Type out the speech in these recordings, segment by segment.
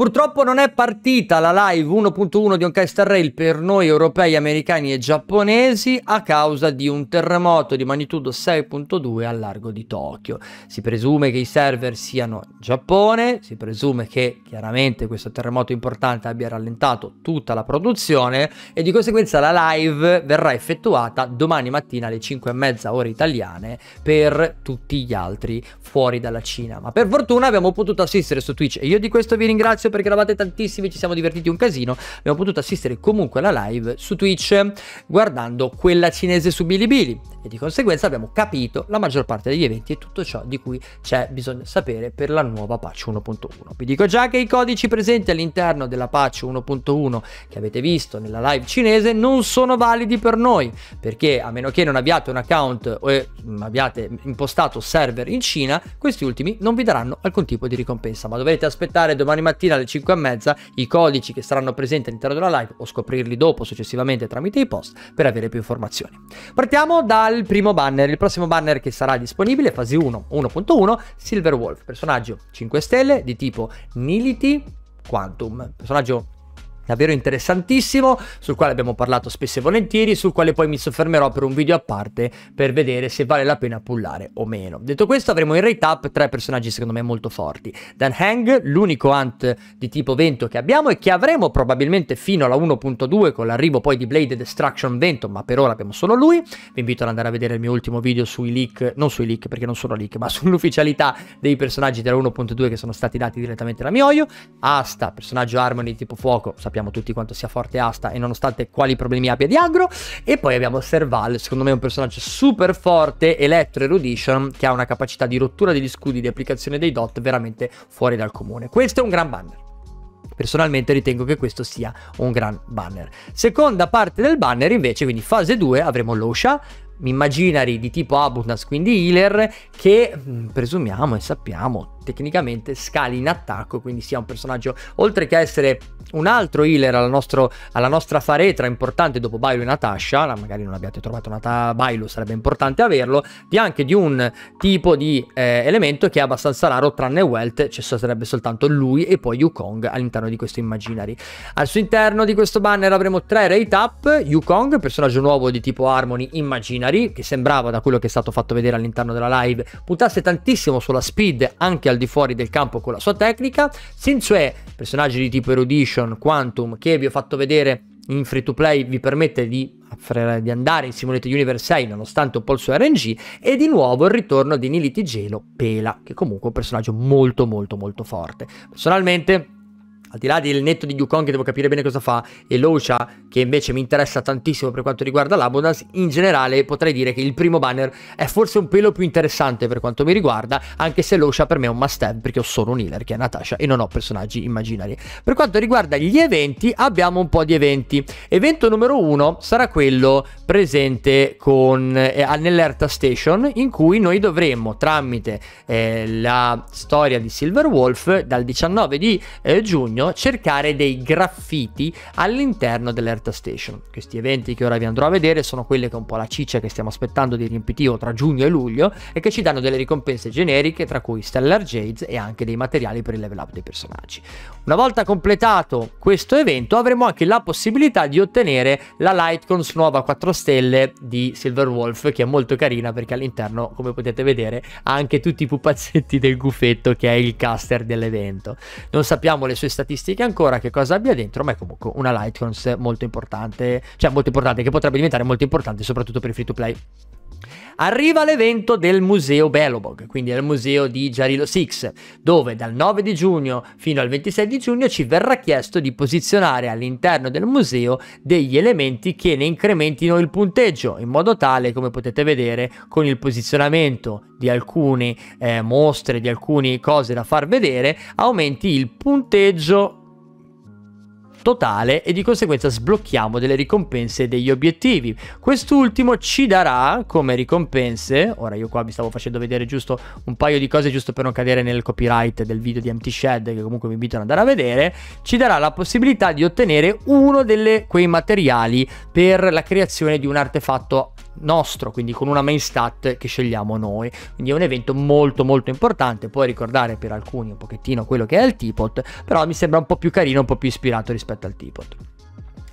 Purtroppo non è partita la live 1.1 di Oncaster Rail per noi europei, americani e giapponesi a causa di un terremoto di magnitudo 6.2 al largo di Tokyo. Si presume che i server siano in Giappone, si presume che chiaramente questo terremoto importante abbia rallentato tutta la produzione e di conseguenza la live verrà effettuata domani mattina alle 5.30 ore italiane per tutti gli altri fuori dalla Cina. Ma per fortuna abbiamo potuto assistere su Twitch e io di questo vi ringrazio perché eravate tantissimi, ci siamo divertiti un casino, abbiamo potuto assistere comunque alla live su Twitch guardando quella cinese su Bilibili e di conseguenza abbiamo capito la maggior parte degli eventi e tutto ciò di cui c'è bisogno sapere per la nuova patch 1.1. Vi dico già che i codici presenti all'interno della patch 1.1 che avete visto nella live cinese non sono validi per noi perché a meno che non abbiate un account o eh, abbiate impostato server in Cina, questi ultimi non vi daranno alcun tipo di ricompensa, ma dovrete aspettare domani mattina alle 5 e mezza i codici che saranno presenti all'interno della live o scoprirli dopo successivamente tramite i post per avere più informazioni. Partiamo dal primo banner, il prossimo banner che sarà disponibile, fase 1, 1.1, Silver Wolf, personaggio 5 stelle di tipo Nility Quantum, personaggio davvero interessantissimo, sul quale abbiamo parlato spesso e volentieri, sul quale poi mi soffermerò per un video a parte per vedere se vale la pena pullare o meno. Detto questo avremo in rate up tre personaggi secondo me molto forti. Dan Hang, l'unico hunt di tipo vento che abbiamo e che avremo probabilmente fino alla 1.2 con l'arrivo poi di Blade Destruction Vento, ma per ora abbiamo solo lui. Vi invito ad andare a vedere il mio ultimo video sui leak, non sui leak perché non sono leak, ma sull'ufficialità dei personaggi della 1.2 che sono stati dati direttamente da Mioio. Asta, personaggio Harmony tipo fuoco, sappiamo sappiamo tutti quanto sia forte Asta e nonostante quali problemi abbia di agro. E poi abbiamo Serval, secondo me è un personaggio super forte, Electro Erudition, che ha una capacità di rottura degli scudi, di applicazione dei dot veramente fuori dal comune. Questo è un gran banner. Personalmente ritengo che questo sia un gran banner. Seconda parte del banner invece, quindi fase 2, avremo l'Osha, immaginari di tipo Abundance, quindi healer, che mm, presumiamo e sappiamo tecnicamente scali in attacco, quindi sia un personaggio, oltre che essere un altro healer alla, nostro, alla nostra faretra importante dopo Bailo e Natasha, magari non abbiate trovato Nata- Bailo, sarebbe importante averlo, di anche di un tipo di eh, elemento che è abbastanza raro, tranne Welt, ci cioè sarebbe soltanto lui e poi Yukong all'interno di questo immaginary. Al suo interno di questo banner avremo tre rate up, Yukong, personaggio nuovo di tipo Harmony immaginary, Molinari, che sembrava da quello che è stato fatto vedere all'interno della live, puntasse tantissimo sulla speed anche al di fuori del campo con la sua tecnica. Sinzue, personaggi di tipo Erudition, Quantum, che vi ho fatto vedere in free to play vi permette di, di, andare in Simulator Universe 6 nonostante un po' il suo RNG e di nuovo il ritorno di Niliti Gelo Pela che comunque è un personaggio molto molto molto forte personalmente al di là del netto di Yukon che devo capire bene cosa fa e l'Osha che invece mi interessa tantissimo per quanto riguarda l'Abundance, in generale potrei dire che il primo banner è forse un pelo più interessante per quanto mi riguarda, anche se l'Osha per me è un must have perché ho solo un healer che è Natasha e non ho personaggi immaginari. Per quanto riguarda gli eventi abbiamo un po' di eventi. Evento numero uno sarà quello presente con eh, nell'Erta Station in cui noi dovremmo tramite eh, la storia di Silver Wolf dal 19 di eh, giugno impegno cercare dei graffiti all'interno dell'Earth Station. Questi eventi che ora vi andrò a vedere sono quelli che un po' la ciccia che stiamo aspettando di riempitivo tra giugno e luglio e che ci danno delle ricompense generiche tra cui Stellar Jades e anche dei materiali per il level up dei personaggi. Una volta completato questo evento avremo anche la possibilità di ottenere la Lightcons nuova 4 stelle di Silver Wolf che è molto carina perché all'interno come potete vedere ha anche tutti i pupazzetti del gufetto che è il caster dell'evento. Non sappiamo le sue statistiche statistiche ancora che cosa abbia dentro, ma è comunque una Litecoin molto importante, cioè molto importante, che potrebbe diventare molto importante soprattutto per i free to play. Arriva l'evento del Museo Belobog, quindi al museo di Jarilo Six, dove dal 9 di giugno fino al 26 di giugno ci verrà chiesto di posizionare all'interno del museo degli elementi che ne incrementino il punteggio, in modo tale, come potete vedere, con il posizionamento di alcune eh, mostre, di alcune cose da far vedere, aumenti il punteggio totale e di conseguenza sblocchiamo delle ricompense e degli obiettivi. Quest'ultimo ci darà come ricompense, ora io qua vi stavo facendo vedere giusto un paio di cose giusto per non cadere nel copyright del video di Empty Shed che comunque vi invito ad andare a vedere, ci darà la possibilità di ottenere uno di quei materiali per la creazione di un artefatto nostro, quindi con una main stat che scegliamo noi. Quindi è un evento molto molto importante, puoi ricordare per alcuni un pochettino quello che è il Teapot, però mi sembra un po' più carino, un po' più ispirato rispetto al Teapot.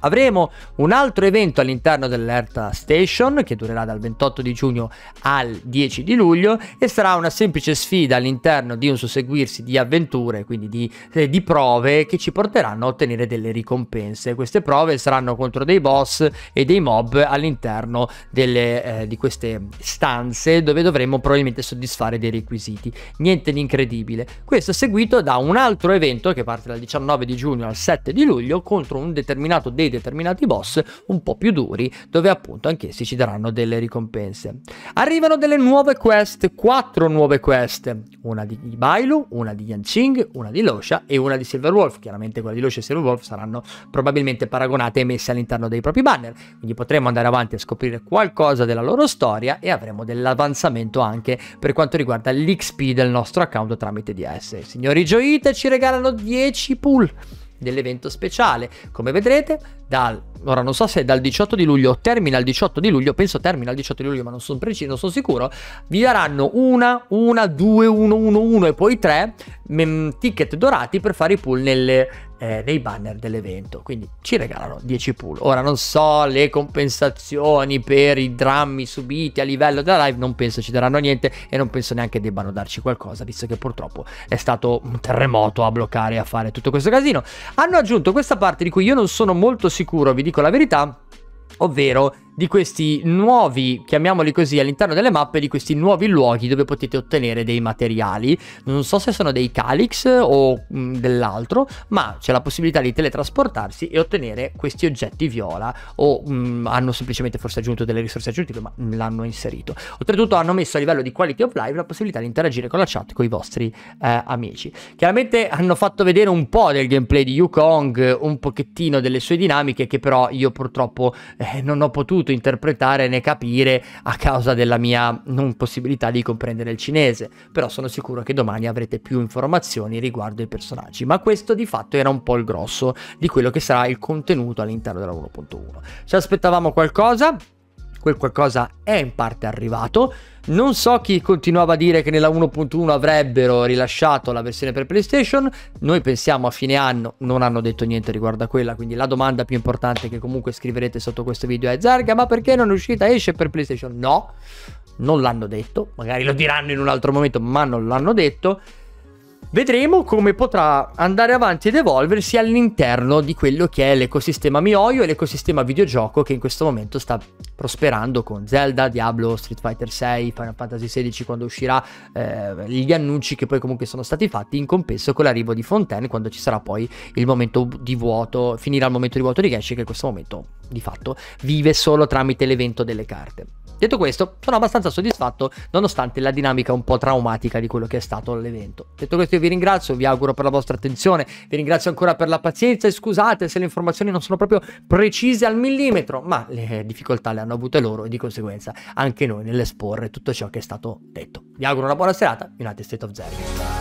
Avremo un altro evento all'interno dell'Earth Station che durerà dal 28 di giugno al 10 di luglio e sarà una semplice sfida all'interno di un susseguirsi di avventure, quindi di, eh, di, prove che ci porteranno a ottenere delle ricompense. Queste prove saranno contro dei boss e dei mob all'interno delle, eh, di queste stanze dove dovremo probabilmente soddisfare dei requisiti. Niente di incredibile. Questo è seguito da un altro evento che parte dal 19 di giugno al 7 di luglio contro un determinato dei e determinati boss un po' più duri dove appunto anch'essi ci daranno delle ricompense. Arrivano delle nuove quest, quattro nuove quest, una di Bailu, una di Yanqing, una di Losha e una di Silverwolf. Chiaramente quella di Losha e Silverwolf saranno probabilmente paragonate e messe all'interno dei propri banner, quindi potremo andare avanti a scoprire qualcosa della loro storia e avremo dell'avanzamento anche per quanto riguarda l'XP del nostro account tramite DS. Signori Gioita ci regalano 10 pull dell'evento speciale. Come vedrete dal ora non so se dal 18 di luglio termina il 18 di luglio, penso termina il 18 di luglio, ma non sono preciso, non sono sicuro, vi daranno una, una, due, uno, uno, uno e poi tre mh, ticket dorati per fare i pull nelle, eh, nei banner dell'evento. Quindi ci regalano 10 pull. Ora non so le compensazioni per i drammi subiti a livello della live, non penso ci daranno niente e non penso neanche debbano darci qualcosa, visto che purtroppo è stato un terremoto a bloccare e a fare tutto questo casino. Hanno aggiunto questa parte di cui io non sono molto sicuro, vi dico la verità, ovvero di questi nuovi, chiamiamoli così, all'interno delle mappe, di questi nuovi luoghi dove potete ottenere dei materiali. Non so se sono dei calix o mh, mm, dell'altro, ma c'è la possibilità di teletrasportarsi e ottenere questi oggetti viola o mh, mm, hanno semplicemente forse aggiunto delle risorse aggiuntive, ma l'hanno inserito. Oltretutto hanno messo a livello di quality of life la possibilità di interagire con la chat con i vostri eh, amici. Chiaramente hanno fatto vedere un po' del gameplay di Yukong, un pochettino delle sue dinamiche che però io purtroppo eh, non ho potuto potuto interpretare né capire a causa della mia non possibilità di comprendere il cinese, però sono sicuro che domani avrete più informazioni riguardo i personaggi, ma questo di fatto era un po' il grosso di quello che sarà il contenuto all'interno della 1.1. Ci aspettavamo qualcosa? quel qualcosa è in parte arrivato. Non so chi continuava a dire che nella 1.1 avrebbero rilasciato la versione per PlayStation, noi pensiamo a fine anno, non hanno detto niente riguardo a quella, quindi la domanda più importante che comunque scriverete sotto questo video è Zarga, ma perché non è uscita? Esce per PlayStation? No, non l'hanno detto, magari lo diranno in un altro momento, ma non l'hanno detto. Vedremo come potrà andare avanti ed evolversi all'interno di quello che è l'ecosistema Mioio e l'ecosistema videogioco che in questo momento sta prosperando con Zelda, Diablo, Street Fighter 6, Final Fantasy XVI quando uscirà, eh, gli annunci che poi comunque sono stati fatti in compenso con l'arrivo di Fontaine quando ci sarà poi il momento di vuoto, finirà il momento di vuoto di Genshin che in questo momento di fatto vive solo tramite l'evento delle carte. Detto questo, sono abbastanza soddisfatto nonostante la dinamica un po' traumatica di quello che è stato l'evento. Detto questo io vi ringrazio, vi auguro per la vostra attenzione, vi ringrazio ancora per la pazienza e scusate se le informazioni non sono proprio precise al millimetro, ma le difficoltà le hanno avute loro e di conseguenza anche noi nell'esporre tutto ciò che è stato detto. Vi auguro una buona serata, United State of Zero.